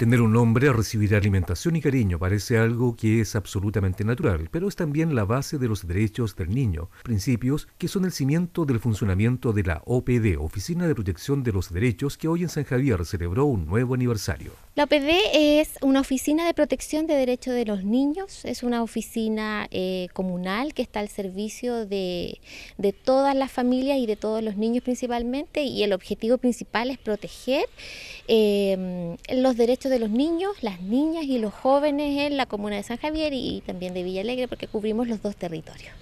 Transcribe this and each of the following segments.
Tener un nombre, recibir alimentación y cariño parece algo que es absolutamente natural, pero es también la base de los derechos del niño, principios que son el cimiento del funcionamiento de la OPD, Oficina de Protección de los Derechos, que hoy en San Javier celebró un nuevo aniversario. La OPD es una oficina de protección de derechos de los niños, es una oficina eh, comunal que está al servicio de, todas las familias y de todos los niños principalmente y el objetivo principal es proteger em, los derechos de los niños, las niñas y los jóvenes en la comuna de San Javier y, y también de Villalegre porque cubrimos los dos territorios.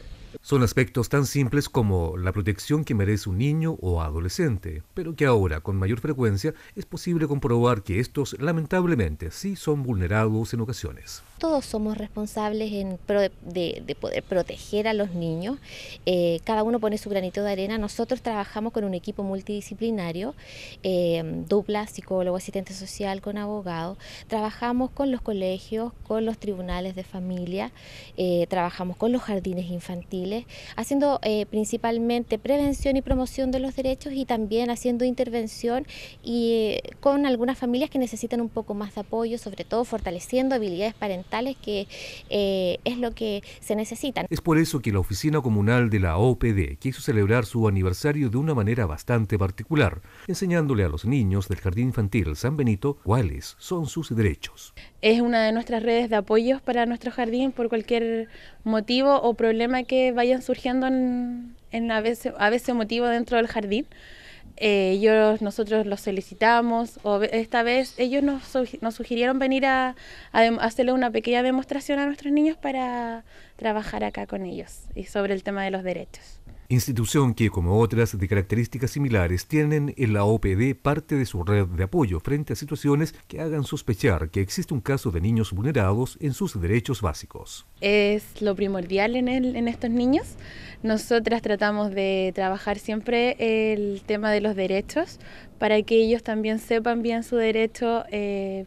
Son aspectos tan simples como la protección que merece un niño o adolescente, pero que ahora con mayor frecuencia es posible comprobar que estos lamentablemente sí son vulnerados en ocasiones. Todos somos responsables de, poder proteger a los niños, eh, cada uno pone su granito de arena, nosotros trabajamos con un equipo multidisciplinario, eh, dupla, psicólogo, asistente social, con abogado, trabajamos con los colegios, con los tribunales de familia, eh, trabajamos con los jardines infantiles, haciendo eh, principalmente prevención y promoción de los derechos y también haciendo intervención y eh, con algunas familias que necesitan un poco más de apoyo, sobre todo fortaleciendo habilidades parentales que eh, es lo que se necesitan. Es por eso que la Oficina Comunal de la OPD quiso celebrar su aniversario de una manera bastante particular, enseñándole a los niños del Jardín Infantil San Benito cuáles son sus derechos es una de nuestras redes de apoyos para nuestro jardín por cualquier motivo o problema que vayan surgiendo en, a, veces, motivo dentro del jardín. Eh, nosotros los solicitamos, o esta vez ellos nos, nos sugirieron venir a, hacerle una pequeña demostración a nuestros niños para trabajar acá con ellos y sobre el tema de los derechos institución que, como otras de características similares, tienen en la OPD parte de su red de apoyo frente a situaciones que hagan sospechar que existe un caso de niños vulnerados en sus derechos básicos. Es lo primordial en, estos niños. Nosotras tratamos de trabajar siempre el tema de los derechos para que ellos también sepan bien su derecho. Eh,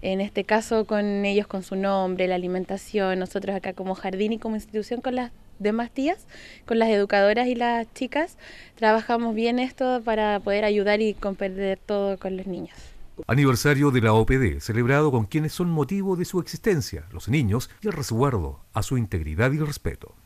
en este caso con ellos, con su nombre, la alimentación, nosotros acá como jardín y como institución con las demás tías, con las educadoras y las chicas, trabajamos bien esto para poder ayudar y comprender todo con los niños. Aniversario de la OPD, celebrado con quienes son motivo de su existencia, los niños y el resguardo a su integridad y respeto.